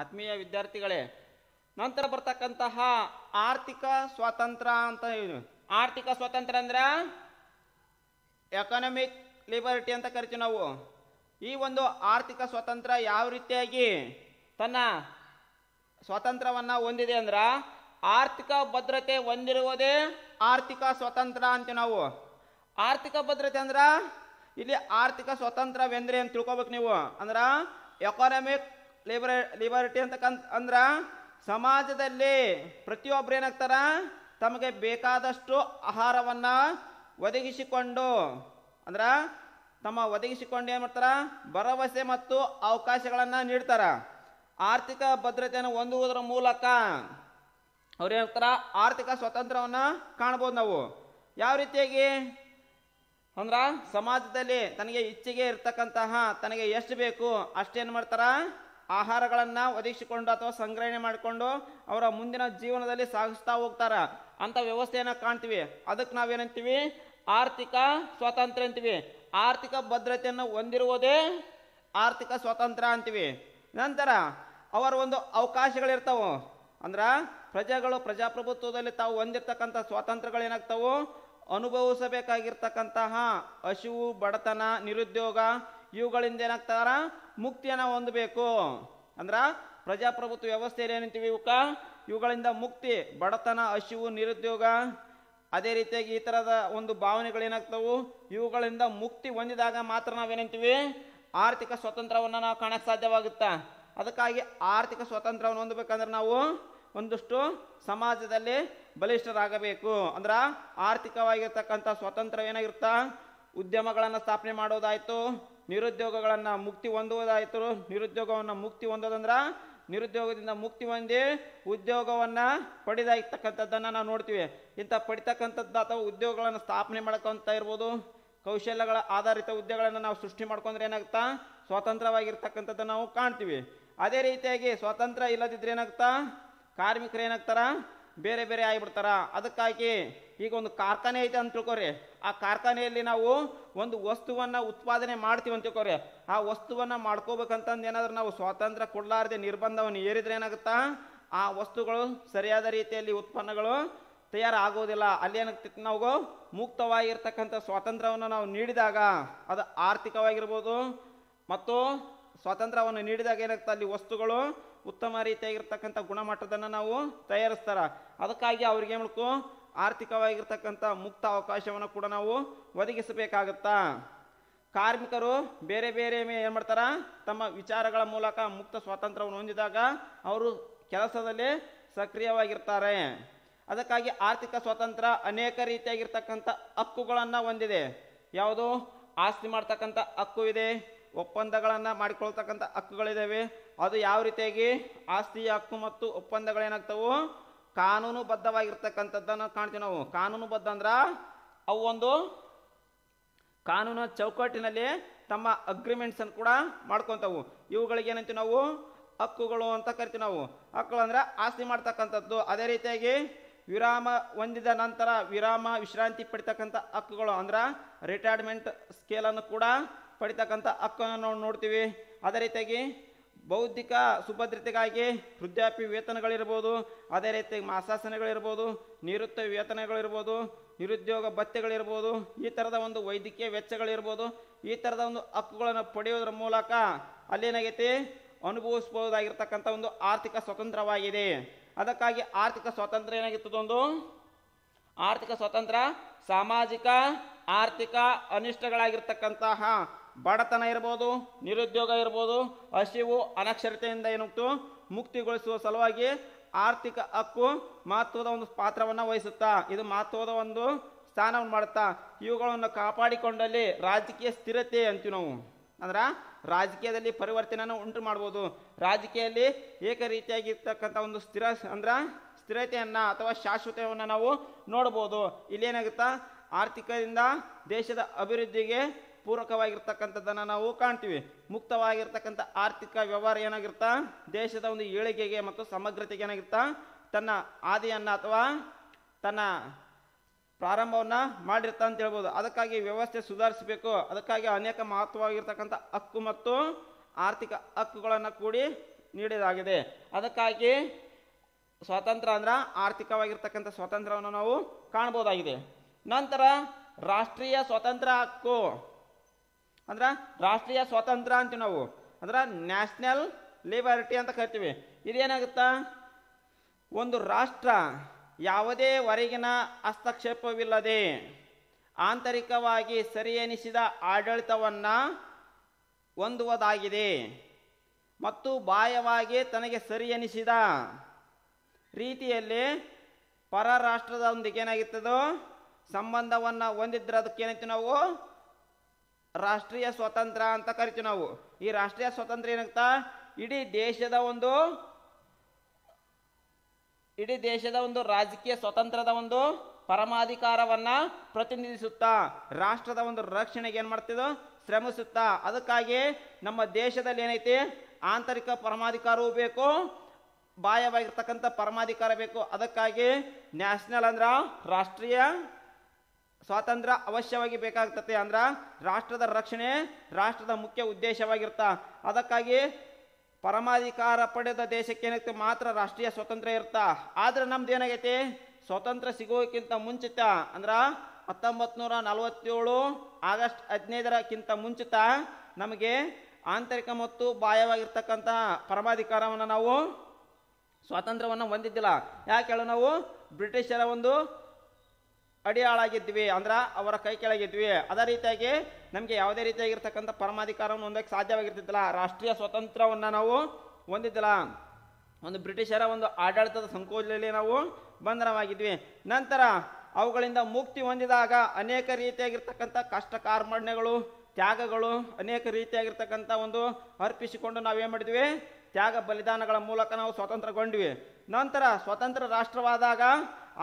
ಆತ್ಮೀಯ ವಿದ್ಯಾರ್ಥಿಗಳೇ ನಂತರ ಬರ್ತಕ್ಕಂತಹ ಆರ್ಥಿಕ ಸ್ವಾತಂತ್ರ್ಯ ಅಂತ ಆರ್ಥಿಕ ಸ್ವಾತಂತ್ರ್ಯ ಅಂದ್ರೆ ಎಕನಾಮಿಕ್ ಲಿಬರ್ಟಿ ಅಂತ ಕರಿತೀವಿ ನಾವು ಈ ಒಂದು ಆರ್ಥಿಕ ಸ್ವಾತಂತ್ರ್ಯ ಯಾವ ರೀತಿಯಾಗಿ ತನ್ನ ಸ್ವಾತಂತ್ರ್ಯವನ್ನು ಹೊಂದಿದೆ ಅಂದ್ರೆ ಆರ್ಥಿಕ ಭದ್ರತೆ ಹೊಂದಿರುವುದೇ ಆರ್ಥಿಕ ಸ್ವಾತಂತ್ರ್ಯ ಅಂತೀವಿ ನಾವು ಆರ್ಥಿಕ ಭದ್ರತೆ ಅಂದ್ರೆ ಇಲ್ಲಿ ಆರ್ಥಿಕ ಸ್ವಾತಂತ್ರ್ಯವೆಂದ್ರೆ ಅಂತ ತಿಳ್ಕೊಬೇಕು ನೀವು ಅಂದ್ರೆ ಎಕಾನಮಿಕ್ ಲಿಬರ ಲಿಬರ್ಟಿ ಅಂತಕ್ಕಂತ ಅಂದ್ರೆ ಸಮಾಜದಲ್ಲಿ ಪ್ರತಿಯೊಬ್ರು ಏನಾಗ್ತಾರ ತಮಗೆ ಬೇಕಾದಷ್ಟು ಆಹಾರವನ್ನ ಒದಗಿಸಿಕೊಂಡು ಅಂದ್ರೆ ತಮ್ಮ ಒದಗಿಸಿಕೊಂಡು ಏನು ಮಾಡ್ತಾರ ಭರವಸೆ ಮತ್ತು ಅವಕಾಶಗಳನ್ನು ನೀಡ್ತಾರ ಆರ್ಥಿಕ ಭದ್ರತೆಯನ್ನು ಹೊಂದುವುದರ ಮೂಲಕ ಅವ್ರು ಹೇಳ್ತಾರೆ ಆರ್ಥಿಕ ಸ್ವಾತಂತ್ರ್ಯವನ್ನು ಕಾಣ್ಬೋದು ನಾವು ಯಾವ ರೀತಿಯಾಗಿ ಅಂದ್ರೆ ಸಮಾಜದಲ್ಲಿ ತನಗೆ ಇಚ್ಛೆಗೆ ಇರ್ತಕ್ಕಂತಹ ತನಗೆ ಎಷ್ಟು ಬೇಕು ಅಷ್ಟೇನು ಮಾಡ್ತಾರ ಆಹಾರಗಳನ್ನು ಒದಗಿಸಿಕೊಂಡು ಅಥವಾ ಸಂಗ್ರಹಣೆ ಮಾಡಿಕೊಂಡು ಅವರ ಮುಂದಿನ ಜೀವನದಲ್ಲಿ ಸಾಗಿಸ್ತಾ ಹೋಗ್ತಾರೆ ಅಂತ ವ್ಯವಸ್ಥೆಯನ್ನು ಕಾಣ್ತೀವಿ ಅದಕ್ಕೆ ನಾವೇನಂತೀವಿ ಆರ್ಥಿಕ ಸ್ವಾತಂತ್ರ್ಯ ಅಂತೀವಿ ಆರ್ಥಿಕ ಭದ್ರತೆಯನ್ನು ಹೊಂದಿರುವುದೇ ಆರ್ಥಿಕ ಸ್ವಾತಂತ್ರ್ಯ ಅಂತೀವಿ ನಂತರ ಅವರ ಒಂದು ಅವಕಾಶಗಳಿರ್ತಾವೆ ಅಂದ್ರೆ ಪ್ರಜೆಗಳು ಪ್ರಜಾಪ್ರಭುತ್ವದಲ್ಲಿ ತಾವು ಹೊಂದಿರತಕ್ಕಂಥ ಸ್ವಾತಂತ್ರ್ಯಗಳೇನಾಗ್ತಾವು ಅನುಭವಿಸಬೇಕಾಗಿರ್ತಕ್ಕಂತಹ ಹಸಿವು ಬಡತನ ನಿರುದ್ಯೋಗ ಇವುಗಳಿಂದ ಏನಾಗ್ತಾರ ಮುಕ್ತಿಯನ್ನು ಹೊಂದಬೇಕು ಅಂದ್ರೆ ಪ್ರಜಾಪ್ರಭುತ್ವ ವ್ಯವಸ್ಥೆಯಲ್ಲಿ ಏನಂತೀವಿ ಇವಕ್ಕ ಇವುಗಳಿಂದ ಮುಕ್ತಿ ಬಡತನ ಹಸಿವು ನಿರುದ್ಯೋಗ ಅದೇ ರೀತಿಯಾಗಿ ಈ ಥರದ ಒಂದು ಭಾವನೆಗಳೇನಾಗ್ತವು ಇವುಗಳಿಂದ ಮುಕ್ತಿ ಹೊಂದಿದಾಗ ಮಾತ್ರ ನಾವೇನಂತೀವಿ ಆರ್ಥಿಕ ಸ್ವಾತಂತ್ರ್ಯವನ್ನು ನಾವು ಕಾಣಕ್ಕೆ ಸಾಧ್ಯವಾಗುತ್ತಾ ಅದಕ್ಕಾಗಿ ಆರ್ಥಿಕ ಸ್ವಾತಂತ್ರ್ಯವನ್ನು ಹೊಂದಬೇಕಂದ್ರೆ ನಾವು ಒಂದಷ್ಟು ಸಮಾಜದಲ್ಲಿ ಬಲಿಷ್ಠರಾಗಬೇಕು ಅಂದ್ರೆ ಆರ್ಥಿಕವಾಗಿರ್ತಕ್ಕಂಥ ಸ್ವಾತಂತ್ರ್ಯ ಏನಾಗಿರುತ್ತಾ ಉದ್ಯಮಗಳನ್ನು ಸ್ಥಾಪನೆ ಮಾಡೋದಾಯಿತು ನಿರುದ್ಯೋಗಗಳನ್ನು ಮುಕ್ತಿ ಹೊಂದುವುದಾಯಿತು ನಿರುದ್ಯೋಗವನ್ನು ಮುಕ್ತಿ ಹೊಂದೋದಂದ್ರೆ ನಿರುದ್ಯೋಗದಿಂದ ಮುಕ್ತಿ ಹೊಂದಿ ಉದ್ಯೋಗವನ್ನು ಪಡೆದಾಗಿರ್ತಕ್ಕಂಥದ್ದನ್ನು ನಾವು ನೋಡ್ತೀವಿ ಇಂಥ ಪಡಿತಕ್ಕಂಥದ್ದು ಅಥವಾ ಉದ್ಯೋಗಗಳನ್ನು ಸ್ಥಾಪನೆ ಮಾಡ್ಕೊತ ಇರ್ಬೋದು ಕೌಶಲ್ಯಗಳ ಆಧಾರಿತ ಉದ್ಯೋಗಗಳನ್ನು ನಾವು ಸೃಷ್ಟಿ ಮಾಡ್ಕೊಂಡ್ರೆ ಏನಾಗ್ತಾ ಸ್ವಾತಂತ್ರ್ಯವಾಗಿರ್ತಕ್ಕಂಥದ್ದನ್ನು ನಾವು ಕಾಣ್ತೀವಿ ಅದೇ ರೀತಿಯಾಗಿ ಸ್ವತಂತ್ರ ಇಲ್ಲದಿದ್ರೆ ಏನಾಗ್ತಾ ಕಾರ್ಮಿಕರು ಏನಾಗ್ತಾರೆ ಬೇರೆ ಬೇರೆ ಆಗಿಬಿಡ್ತಾರ ಅದಕ್ಕಾಗಿ ಈಗ ಒಂದು ಕಾರ್ಖಾನೆ ಐತೆ ಅಂತ ತಿಳ್ಕೊರಿ ಆ ಕಾರ್ಖಾನೆಯಲ್ಲಿ ನಾವು ಒಂದು ವಸ್ತುವನ್ನು ಉತ್ಪಾದನೆ ಮಾಡ್ತೀವಿ ಅಂತ ತಿಳ್ಕೊರಿ ಆ ವಸ್ತುವನ್ನು ಮಾಡ್ಕೋಬೇಕಂತಂದು ಏನಾದರೂ ನಾವು ಸ್ವಾತಂತ್ರ್ಯ ಕೊಡಲಾರದೆ ನಿರ್ಬಂಧವನ್ನು ಏರಿದ್ರೆ ಏನಾಗುತ್ತಾ ಆ ವಸ್ತುಗಳು ಸರಿಯಾದ ರೀತಿಯಲ್ಲಿ ಉತ್ಪನ್ನಗಳು ತಯಾರಾಗೋದಿಲ್ಲ ಅಲ್ಲಿ ಏನಾಗ್ತಿತ್ತು ನಾವು ಮುಕ್ತವಾಗಿರ್ತಕ್ಕಂಥ ಸ್ವಾತಂತ್ರ್ಯವನ್ನು ನಾವು ನೀಡಿದಾಗ ಅದು ಆರ್ಥಿಕವಾಗಿರ್ಬೋದು ಮತ್ತು ಸ್ವಾತಂತ್ರ್ಯವನ್ನು ನೀಡಿದಾಗ ಏನಾಗ್ತಾ ಅಲ್ಲಿ ವಸ್ತುಗಳು ಉತ್ತಮ ರೀತಿಯಾಗಿರ್ತಕ್ಕಂಥ ಗುಣಮಟ್ಟದನ್ನು ನಾವು ತಯಾರಿಸ್ತಾರ ಅದಕ್ಕಾಗಿ ಅವ್ರಿಗೆ ಮಾಡ್ಕು ಆರ್ಥಿಕವಾಗಿರ್ತಕ್ಕಂಥ ಮುಕ್ತ ಅವಕಾಶವನ್ನು ಕೂಡ ನಾವು ಒದಗಿಸಬೇಕಾಗತ್ತಾ ಕಾರ್ಮಿಕರು ಬೇರೆ ಬೇರೆ ಏನು ಮಾಡ್ತಾರೆ ತಮ್ಮ ವಿಚಾರಗಳ ಮೂಲಕ ಮುಕ್ತ ಸ್ವಾತಂತ್ರ್ಯವನ್ನು ಹೊಂದಿದಾಗ ಅವರು ಕೆಲಸದಲ್ಲಿ ಸಕ್ರಿಯವಾಗಿರ್ತಾರೆ ಅದಕ್ಕಾಗಿ ಆರ್ಥಿಕ ಸ್ವಾತಂತ್ರ್ಯ ಅನೇಕ ರೀತಿಯಾಗಿರ್ತಕ್ಕಂಥ ಹಕ್ಕುಗಳನ್ನು ಹೊಂದಿದೆ ಯಾವುದು ಆಸ್ತಿ ಮಾಡ್ತಕ್ಕಂಥ ಹಕ್ಕು ಇದೆ ಒಪ್ಪಂದಗಳನ್ನು ಮಾಡಿಕೊಳ್ತಕ್ಕಂಥ ಹಕ್ಕುಗಳಿದ್ದಾವೆ ಅದು ಯಾವ ರೀತಿಯಾಗಿ ಆಸ್ತಿ ಹಕ್ಕು ಮತ್ತು ಒಪ್ಪಂದಗಳೇನಾಗ್ತವು ಕಾನೂನು ಬದ್ಧವಾಗಿರ್ತಕ್ಕಂಥದ್ದನ್ನು ಕಾಣ್ತೀವಿ ನಾವು ಕಾನೂನು ಬದ್ಧ ಅಂದ್ರೆ ಅವು ಒಂದು ಕಾನೂನು ಚೌಕಟ್ಟಿನಲ್ಲಿ ತಮ್ಮ ಅಗ್ರಿಮೆಂಟ್ಸನ್ನು ಕೂಡ ಮಾಡ್ಕೊತಾವು ಇವುಗಳಿಗೆ ಏನಂತೀವಿ ನಾವು ಹಕ್ಕುಗಳು ಅಂತ ಕರಿತೀವಿ ನಾವು ಹಕ್ಕುಗಳು ಅಂದ್ರೆ ಆಸ್ತಿ ಮಾಡ್ತಕ್ಕಂಥದ್ದು ಅದೇ ರೀತಿಯಾಗಿ ವಿರಾಮ ಹೊಂದಿದ ನಂತರ ವಿರಾಮ ವಿಶ್ರಾಂತಿ ಪಡಿತಕ್ಕಂಥ ಹಕ್ಕುಗಳು ಅಂದ್ರೆ ರಿಟೈರ್ಮೆಂಟ್ ಸ್ಕೇಲನ್ನು ಕೂಡ ಪಡಿತಕ್ಕಂಥ ಹಕ್ಕನ್ನು ನಾವು ನೋಡ್ತೀವಿ ಅದೇ ರೀತಿಯಾಗಿ ಬೌದ್ಧಿಕ ಸುಭದ್ರತೆಗಾಗಿ ವೃದ್ಧಾಪ್ಯ ವೇತನಗಳಿರ್ಬೋದು ಅದೇ ರೀತಿ ಮಾಸಾಸನಗಳಿರ್ಬೋದು ನಿವೃತ್ತ ವೇತನಗಳಿರ್ಬೋದು ನಿರುದ್ಯೋಗ ಭತ್ಯೆಗಳಿರ್ಬೋದು ಈ ಥರದ ಒಂದು ವೈದ್ಯಕೀಯ ವೆಚ್ಚಗಳಿರ್ಬೋದು ಈ ಥರದ ಒಂದು ಹಕ್ಕುಗಳನ್ನು ಪಡೆಯುವುದರ ಮೂಲಕ ಅಲ್ಲೇನಾಗೈತಿ ಅನುಭವಿಸ್ಬೋದಾಗಿರ್ತಕ್ಕಂಥ ಒಂದು ಆರ್ಥಿಕ ಸ್ವತಂತ್ರವಾಗಿದೆ ಅದಕ್ಕಾಗಿ ಆರ್ಥಿಕ ಸ್ವಾತಂತ್ರ್ಯ ಏನಾಗಿರ್ತದೊಂದು ಆರ್ಥಿಕ ಸ್ವಾತಂತ್ರ್ಯ ಸಾಮಾಜಿಕ ಆರ್ಥಿಕ ಅನಿಷ್ಟಗಳಾಗಿರ್ತಕ್ಕಂತಹ ಬಡತನ ಇರ್ಬೋದು ನಿರುದ್ಯೋಗ ಇರ್ಬೋದು ಹಸಿವು ಅನಕ್ಷರತೆಯಿಂದ ಏನಾಗ್ತು ಮುಕ್ತಿಗೊಳಿಸುವ ಸಲುವಾಗಿ ಆರ್ಥಿಕ ಹಕ್ಕು ಮಹತ್ವದ ಒಂದು ಪಾತ್ರವನ್ನು ವಹಿಸುತ್ತಾ ಇದು ಮಹತ್ವದ ಒಂದು ಸ್ಥಾನವನ್ನು ಮಾಡುತ್ತಾ ಇವುಗಳನ್ನು ಕಾಪಾಡಿಕೊಂಡಲ್ಲಿ ರಾಜಕೀಯ ಸ್ಥಿರತೆ ಅಂತೀವಿ ನಾವು ಅಂದ್ರೆ ರಾಜಕೀಯದಲ್ಲಿ ಪರಿವರ್ತನೆಯನ್ನು ಉಂಟು ಮಾಡ್ಬೋದು ರಾಜಕೀಯದಲ್ಲಿ ಏಕ ರೀತಿಯಾಗಿರ್ತಕ್ಕಂಥ ಒಂದು ಸ್ಥಿರ ಅಂದ್ರೆ ಸ್ಥಿರತೆಯನ್ನು ಅಥವಾ ಶಾಶ್ವತವನ್ನು ನಾವು ನೋಡ್ಬೋದು ಏನಾಗುತ್ತಾ ಆರ್ಥಿಕದಿಂದ ದೇಶದ ಅಭಿವೃದ್ಧಿಗೆ ಪೂರಕವಾಗಿರ್ತಕ್ಕಂಥದ್ದನ್ನು ನಾವು ಕಾಣ್ತೀವಿ ಮುಕ್ತವಾಗಿರ್ತಕ್ಕಂಥ ಆರ್ಥಿಕ ವ್ಯವಹಾರ ಏನಾಗಿರ್ತಾ ದೇಶದ ಒಂದು ಏಳಿಗೆಗೆ ಮತ್ತು ಸಮಗ್ರತೆಗೆ ಏನಾಗಿರ್ತಾ ತನ್ನ ಆದಿಯನ್ನು ಅಥವಾ ತನ್ನ ಪ್ರಾರಂಭವನ್ನು ಮಾಡಿರ್ತಾ ಅಂತ ಹೇಳ್ಬೋದು ಅದಕ್ಕಾಗಿ ವ್ಯವಸ್ಥೆ ಸುಧಾರಿಸಬೇಕು ಅದಕ್ಕಾಗಿ ಅನೇಕ ಮಹತ್ವವಾಗಿರ್ತಕ್ಕಂಥ ಹಕ್ಕು ಮತ್ತು ಆರ್ಥಿಕ ಹಕ್ಕುಗಳನ್ನು ಕೂಡಿ ನೀಡಲಾಗಿದೆ ಅದಕ್ಕಾಗಿ ಸ್ವಾತಂತ್ರ್ಯ ಅಂದ್ರೆ ಆರ್ಥಿಕವಾಗಿರ್ತಕ್ಕಂಥ ಸ್ವಾತಂತ್ರ್ಯವನ್ನು ನಾವು ಕಾಣ್ಬೋದಾಗಿದೆ ನಂತರ ರಾಷ್ಟ್ರೀಯ ಸ್ವಾತಂತ್ರ್ಯ ಹಕ್ಕು ಅಂದ್ರೆ ರಾಷ್ಟ್ರೀಯ ಸ್ವಾತಂತ್ರ್ಯ ಅಂತೀವಿ ನಾವು ಅಂದ್ರೆ ನ್ಯಾಷನಲ್ ಲಿಬರ್ಟಿ ಅಂತ ಕರಿತೀವಿ ಏನಾಗುತ್ತಾ ಒಂದು ರಾಷ್ಟ್ರ ಯಾವುದೇ ವರೆಗಿನ ಹಸ್ತಕ್ಷೇಪವಿಲ್ಲದೆ ಆಂತರಿಕವಾಗಿ ಸರಿ ಎನಿಸಿದ ಆಡಳಿತವನ್ನು ಹೊಂದುವುದಾಗಿದೆ ಮತ್ತು ಬಾಹ್ಯವಾಗಿ ತನಗೆ ಸರಿ ಎನಿಸಿದ ರೀತಿಯಲ್ಲಿ ಪರ ಏನಾಗಿತ್ತದೋ ಸಂಬಂಧವನ್ನು ಹೊಂದಿದ್ರೆ ಅದಕ್ಕೇನಾಯ್ತು ನಾವು ರಾಷ್ಟ್ರೀಯ ಸ್ವಾತಂತ್ರ್ಯ ಅಂತ ಕರಿತೀವಿ ನಾವು ಈ ರಾಷ್ಟ್ರೀಯ ಸ್ವಾತಂತ್ರ್ಯ ಏನಾಗ್ತಾ ಇಡೀ ದೇಶದ ಒಂದು ಇಡೀ ದೇಶದ ಒಂದು ರಾಜಕೀಯ ಸ್ವಾತಂತ್ರ್ಯದ ಒಂದು ಪರಮಾಧಿಕಾರವನ್ನ ಪ್ರತಿನಿಧಿಸುತ್ತಾ ರಾಷ್ಟ್ರದ ಒಂದು ರಕ್ಷಣೆಗೆ ಏನ್ ಮಾಡ್ತಿದ್ದು ಶ್ರಮಿಸುತ್ತಾ ಅದಕ್ಕಾಗಿ ನಮ್ಮ ದೇಶದಲ್ಲಿ ಏನೈತಿ ಆಂತರಿಕ ಪರಮಾಧಿಕಾರವೂ ಬೇಕು ಬಾಯವಾಗಿರ್ತಕ್ಕಂಥ ಪರಮಾಧಿಕಾರ ಬೇಕು ಅದಕ್ಕಾಗಿ ನ್ಯಾಷನಲ್ ಅಂದ್ರ ರಾಷ್ಟ್ರೀಯ ಸ್ವಾತಂತ್ರ್ಯ ಅವಶ್ಯವಾಗಿ ಬೇಕಾಗ್ತತೆ ಅಂದ್ರೆ ರಾಷ್ಟ್ರದ ರಕ್ಷಣೆ ರಾಷ್ಟ್ರದ ಮುಖ್ಯ ಉದ್ದೇಶವಾಗಿರ್ತ ಅದಕ್ಕಾಗಿ ಪರಮಾಧಿಕಾರ ಪಡೆದ ದೇಶಕ್ಕೆ ಏನಾಗ್ತದೆ ಮಾತ್ರ ರಾಷ್ಟ್ರೀಯ ಸ್ವಾತಂತ್ರ್ಯ ಇರ್ತಾ ಆದರೆ ನಮ್ದು ಏನಾಗೈತಿ ಸ್ವಾತಂತ್ರ್ಯ ಸಿಗೋಕ್ಕಿಂತ ಮುಂಚಿತ ಅಂದ್ರೆ ಹತ್ತೊಂಬತ್ತು ನೂರ ನಲವತ್ತೇಳು ಆಗಸ್ಟ್ ಹದಿನೈದರಕ್ಕಿಂತ ಮುಂಚಿತ ನಮಗೆ ಆಂತರಿಕ ಮತ್ತು ಬಾಹ್ಯವಾಗಿರ್ತಕ್ಕಂಥ ಪರಮಾಧಿಕಾರವನ್ನು ನಾವು ಸ್ವಾತಂತ್ರ್ಯವನ್ನು ಹೊಂದಿದ್ದಿಲ್ಲ ಯಾಕೆ ಹೇಳೋ ನಾವು ಬ್ರಿಟಿಷರ ಒಂದು ಅಡಿಯಾಳಾಗಿದ್ವಿ ಅಂದ್ರೆ ಅವರ ಕೈ ಕೆಳಗಿದ್ವಿ ಅದೇ ರೀತಿಯಾಗಿ ನಮಗೆ ಯಾವುದೇ ರೀತಿಯಾಗಿರ್ತಕ್ಕಂಥ ಪರಮಾಧಿಕಾರವನ್ನು ಹೊಂದಕ್ಕೆ ಸಾಧ್ಯವಾಗಿರ್ತಿದ್ದಿಲ್ಲ ರಾಷ್ಟ್ರೀಯ ಸ್ವಾತಂತ್ರ್ಯವನ್ನು ನಾವು ಹೊಂದಿದ್ದಿಲ್ಲ ಒಂದು ಬ್ರಿಟಿಷರ ಒಂದು ಆಡಳಿತದ ಸಂಕೋಚದಲ್ಲಿ ನಾವು ಬಂಧನವಾಗಿದ್ವಿ ನಂತರ ಅವುಗಳಿಂದ ಮುಕ್ತಿ ಹೊಂದಿದಾಗ ಅನೇಕ ರೀತಿಯಾಗಿರ್ತಕ್ಕಂಥ ಕಷ್ಟ ಕಾರ್ಮಣ್ಯಗಳು ತ್ಯಾಗಗಳು ಅನೇಕ ರೀತಿಯಾಗಿರ್ತಕ್ಕಂಥ ಒಂದು ಅರ್ಪಿಸಿಕೊಂಡು ನಾವೇನು ಮಾಡಿದ್ವಿ ತ್ಯಾಗ ಬಲಿದಾನಗಳ ಮೂಲಕ ನಾವು ಸ್ವತಂತ್ರಗೊಂಡ್ವಿ ನಂತರ ಸ್ವತಂತ್ರ ರಾಷ್ಟ್ರವಾದಾಗ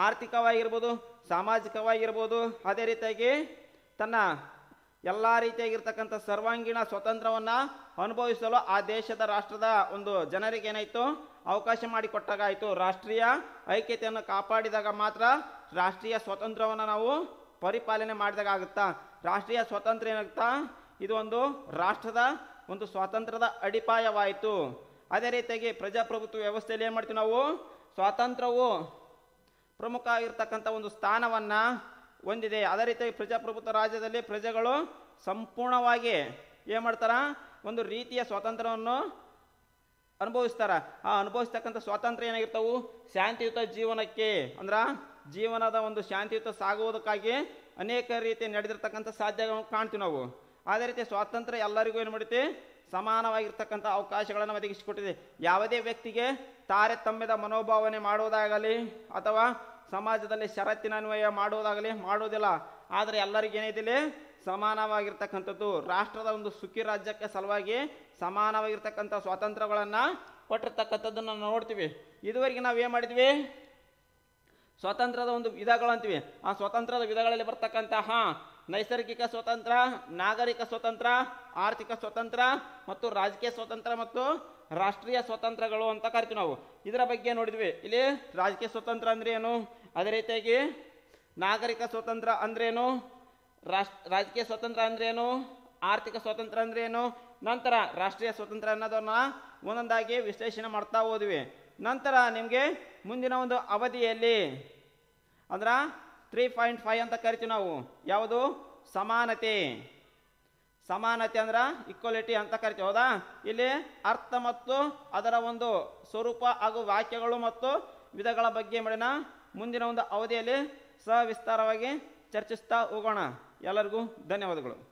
ಆರ್ಥಿಕವಾಗಿರ್ಬೋದು ಸಾಮಾಜಿಕವಾಗಿರ್ಬೋದು ಅದೇ ರೀತಿಯಾಗಿ ತನ್ನ ಎಲ್ಲ ರೀತಿಯಾಗಿರ್ತಕ್ಕಂಥ ಸರ್ವಾಂಗೀಣ ಸ್ವಾತಂತ್ರ್ಯವನ್ನು ಅನುಭವಿಸಲು ಆ ದೇಶದ ರಾಷ್ಟ್ರದ ಒಂದು ಜನರಿಗೆ ಏನಾಯಿತು ಅವಕಾಶ ಮಾಡಿಕೊಟ್ಟಾಗಾಯಿತು ರಾಷ್ಟ್ರೀಯ ಐಕ್ಯತೆಯನ್ನು ಕಾಪಾಡಿದಾಗ ಮಾತ್ರ ರಾಷ್ಟ್ರೀಯ ಸ್ವಾತಂತ್ರ್ಯವನ್ನು ನಾವು ಪರಿಪಾಲನೆ ಮಾಡಿದಾಗ ಆಗುತ್ತಾ ರಾಷ್ಟ್ರೀಯ ಸ್ವಾತಂತ್ರ್ಯ ಏನಾಗುತ್ತಾ ಇದು ಒಂದು ರಾಷ್ಟ್ರದ ಒಂದು ಸ್ವಾತಂತ್ರ್ಯದ ಅಡಿಪಾಯವಾಯಿತು ಅದೇ ರೀತಿಯಾಗಿ ಪ್ರಜಾಪ್ರಭುತ್ವ ವ್ಯವಸ್ಥೆಯಲ್ಲಿ ಏನು ಮಾಡ್ತೀವಿ ನಾವು ಸ್ವಾತಂತ್ರ್ಯವು ಪ್ರಮುಖ ಆಗಿರ್ತಕ್ಕಂಥ ಒಂದು ಸ್ಥಾನವನ್ನು ಹೊಂದಿದೆ ಅದೇ ರೀತಿಯಾಗಿ ಪ್ರಜಾಪ್ರಭುತ್ವ ರಾಜ್ಯದಲ್ಲಿ ಪ್ರಜೆಗಳು ಸಂಪೂರ್ಣವಾಗಿ ಏನು ಮಾಡ್ತಾರೆ ಒಂದು ರೀತಿಯ ಸ್ವಾತಂತ್ರ್ಯವನ್ನು ಅನುಭವಿಸ್ತಾರೆ ಆ ಅನುಭವಿಸ್ತಕ್ಕಂಥ ಸ್ವಾತಂತ್ರ್ಯ ಏನಾಗಿರ್ತವು ಶಾಂತಿಯುತ ಜೀವನಕ್ಕೆ ಅಂದ್ರೆ ಜೀವನದ ಒಂದು ಶಾಂತಿಯುತ ಸಾಗುವುದಕ್ಕಾಗಿ ಅನೇಕ ರೀತಿ ನಡೆದಿರ್ತಕ್ಕಂಥ ಸಾಧ್ಯಗಳನ್ನು ಕಾಣ್ತೀವಿ ನಾವು ಅದೇ ರೀತಿ ಸ್ವಾತಂತ್ರ್ಯ ಎಲ್ಲರಿಗೂ ಏನು ಮಾಡುತ್ತೆ ಸಮಾನವಾಗಿರ್ತಕ್ಕಂಥ ಅವಕಾಶಗಳನ್ನು ಒದಗಿಸಿಕೊಟ್ಟಿದೆ ಯಾವುದೇ ವ್ಯಕ್ತಿಗೆ ತಾರತಮ್ಯದ ಮನೋಭಾವನೆ ಮಾಡುವುದಾಗಲಿ ಅಥವಾ ಸಮಾಜದಲ್ಲಿ ಷರತ್ತಿನ ಅನ್ವಯ ಮಾಡುವುದಾಗಲಿ ಮಾಡುವುದಿಲ್ಲ ಆದರೆ ಎಲ್ಲರಿಗೂ ಸಮಾನವಾಗಿರ್ತಕ್ಕಂಥದ್ದು ರಾಷ್ಟ್ರದ ಒಂದು ಸುಖಿ ರಾಜ್ಯಕ್ಕೆ ಸಲುವಾಗಿ ಸಮಾನವಾಗಿರ್ತಕ್ಕಂಥ ಸ್ವಾತಂತ್ರ್ಯಗಳನ್ನು ಕೊಟ್ಟಿರ್ತಕ್ಕಂಥದ್ದನ್ನು ನೋಡ್ತೀವಿ ಇದುವರೆಗೆ ನಾವು ಏನು ಮಾಡಿದ್ವಿ ಸ್ವಾತಂತ್ರ್ಯದ ಒಂದು ವಿಧಗಳಂತೀವಿ ಆ ಸ್ವಾತಂತ್ರ್ಯದ ವಿಧಗಳಲ್ಲಿ ಬರ್ತಕ್ಕಂತಹ ನೈಸರ್ಗಿಕ ಸ್ವತಂತ್ರ ನಾಗರಿಕ ಸ್ವತಂತ್ರ ಆರ್ಥಿಕ ಸ್ವತಂತ್ರ ಮತ್ತು ರಾಜಕೀಯ ಸ್ವತಂತ್ರ ಮತ್ತು ರಾಷ್ಟ್ರೀಯ ಸ್ವತಂತ್ರಗಳು ಅಂತ ಕರಿತೀವಿ ನಾವು ಇದರ ಬಗ್ಗೆ ನೋಡಿದ್ವಿ ಇಲ್ಲಿ ರಾಜಕೀಯ ಸ್ವತಂತ್ರ ಅಂದ್ರೆ ಏನು ಅದೇ ರೀತಿಯಾಗಿ ನಾಗರಿಕ ಸ್ವತಂತ್ರ ಅಂದ್ರೇನು ರಾಷ್ಟ್ರ ರಾಜಕೀಯ ಸ್ವತಂತ್ರ ಅಂದ್ರೇನು ಆರ್ಥಿಕ ಸ್ವಾತಂತ್ರ್ಯ ಅಂದ್ರೆ ಏನು ನಂತರ ರಾಷ್ಟ್ರೀಯ ಸ್ವಾತಂತ್ರ್ಯ ಅನ್ನೋದನ್ನ ಒಂದೊಂದಾಗಿ ವಿಶ್ಲೇಷಣೆ ಮಾಡ್ತಾ ಹೋದ್ವಿ ನಂತರ ನಿಮಗೆ ಮುಂದಿನ ಒಂದು ಅವಧಿಯಲ್ಲಿ ಅಂದ್ರೆ ತ್ರೀ ಪಾಯಿಂಟ್ ಫೈವ್ ಅಂತ ಕರಿತೀವಿ ನಾವು ಯಾವುದು ಸಮಾನತೆ ಸಮಾನತೆ ಅಂದ್ರೆ ಇಕ್ವಾಲಿಟಿ ಅಂತ ಕರಿತೀವಿ ಹೌದಾ ಇಲ್ಲಿ ಅರ್ಥ ಮತ್ತು ಅದರ ಒಂದು ಸ್ವರೂಪ ಹಾಗೂ ವಾಕ್ಯಗಳು ಮತ್ತು ವಿಧಗಳ ಬಗ್ಗೆ ಮಾಡಿನ ಮುಂದಿನ ಒಂದು ಅವಧಿಯಲ್ಲಿ ಸವಿಸ್ತಾರವಾಗಿ ಚರ್ಚಿಸ್ತಾ ಹೋಗೋಣ ಎಲ್ಲರಿಗೂ ಧನ್ಯವಾದಗಳು